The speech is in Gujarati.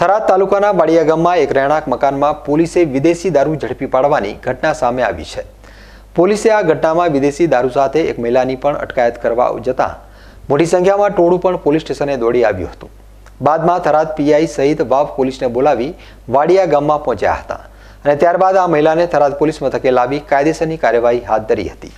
થરાદ તાલુકાના બાળિયા ગામમાં એક રહેણાંક મકાનમાં પોલીસે વિદેશી દારૂ ઝડપી પાડવાની ઘટના સામે આવી છે પોલીસે આ ઘટનામાં વિદેશી દારૂ સાથે એક મહિલાની પણ અટકાયત કરવા જતાં મોટી સંખ્યામાં ટોળું પણ પોલીસ સ્ટેશને દોડી આવ્યું હતું બાદમાં થરાદ પીઆઈ સહિત વાવ પોલીસને બોલાવી વાડિયા ગામમાં પહોંચ્યા હતા અને ત્યારબાદ આ મહિલાને થરાદ પોલીસ મથકે લાવી કાયદેસરની કાર્યવાહી હાથ ધરી હતી